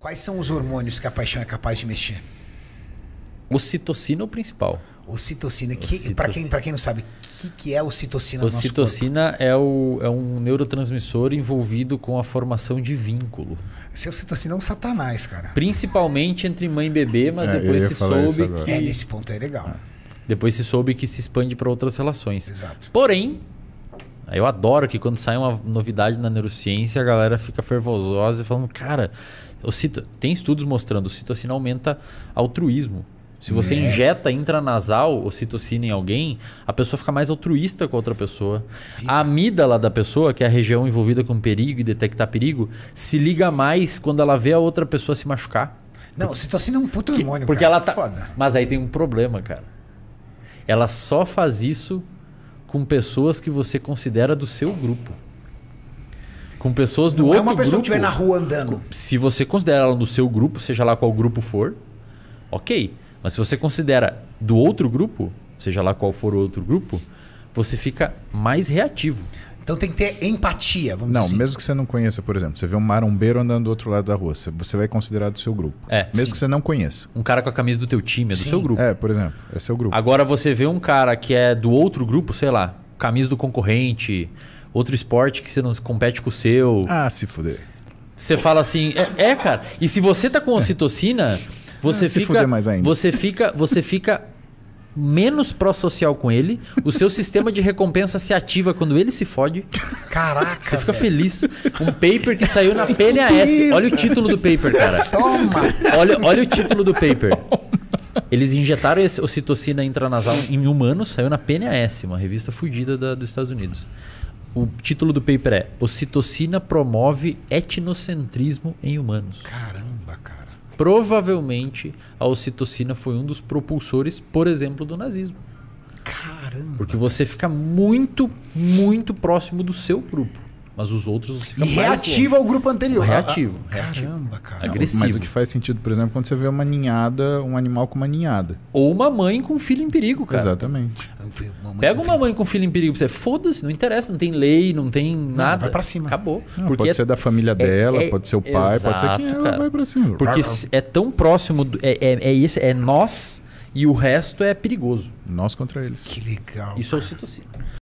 Quais são os hormônios que a paixão é capaz de mexer? Ocitocina é o principal. Ocitocina, que para quem, pra quem não sabe, o que, que é ocitocina? Ocitocina no é, o, é um neurotransmissor envolvido com a formação de vínculo. Esse citocina é um satanás, cara. Principalmente entre mãe e bebê, mas é, depois se soube é, que... É, nesse ponto é legal. Ah. Depois se soube que se expande para outras relações. Exato. Porém, eu adoro que quando sai uma novidade na neurociência, a galera fica fervorosa e falando, cara, cito... tem estudos mostrando, o citocina aumenta altruísmo. Se você é. injeta intranasal o citocina em alguém, a pessoa fica mais altruísta com a outra pessoa. a A amígdala da pessoa, que é a região envolvida com perigo e detectar perigo, se liga mais quando ela vê a outra pessoa se machucar. Não, porque, citocina é um puto demônio, porque cara. Ela tá... Foda. Mas aí tem um problema, cara. Ela só faz isso com pessoas que você considera do seu grupo. Com pessoas do não é outro grupo. É uma pessoa grupo, que estiver na rua andando. Se você considera ela do seu grupo, seja lá qual grupo for, ok. Mas se você considera do outro grupo, seja lá qual for o outro grupo, você fica mais reativo. Então tem que ter empatia, vamos não, dizer. Não, assim. mesmo que você não conheça, por exemplo, você vê um marombeiro andando do outro lado da rua, você vai considerar do seu grupo. É. Mesmo sim. que você não conheça. Um cara com a camisa do teu time, é do sim. seu grupo. É, por exemplo, é seu grupo. Agora você vê um cara que é do outro grupo, sei lá, camisa do concorrente, outro esporte que você não compete com o seu. Ah, se fuder. Você fala assim, é, é cara. E se você tá com ocitocina, ah, você ah, fica. Se fuder mais ainda. Você fica. Você fica menos pró-social com ele, o seu sistema de recompensa se ativa quando ele se fode. Caraca! Você fica velho. feliz. Um paper que saiu na se PNAS. Fudir. Olha o título do paper, cara. Toma! Olha, olha o título do paper. Eles injetaram ocitocina intranasal em humanos, saiu na PNAS, uma revista fudida dos Estados Unidos. O título do paper é Ocitocina promove etnocentrismo em humanos. Caramba. Provavelmente a ocitocina foi um dos propulsores, por exemplo, do nazismo. Caramba! Porque você fica muito, muito próximo do seu grupo. Mas os outros ficam Reativa ao grupo anterior. Reativo. Ah, reativo. Caramba, cara. É agressivo. Mas o que faz sentido, por exemplo, quando você vê uma ninhada, um animal com uma ninhada. Ou uma mãe com um filho em perigo, cara. Exatamente. Pega uma mãe com um filho em perigo você. Foda-se, não interessa, não tem lei, não tem nada. Não, vai pra cima. Acabou. Não, Porque pode é... ser da família é, dela, é, é... pode ser o pai, Exato, pode ser quem ela vai pra cima. Porque é tão próximo, do... é, é, é, esse, é nós e o resto é perigoso. Nós contra eles. Que legal. Isso cara. é o citocina.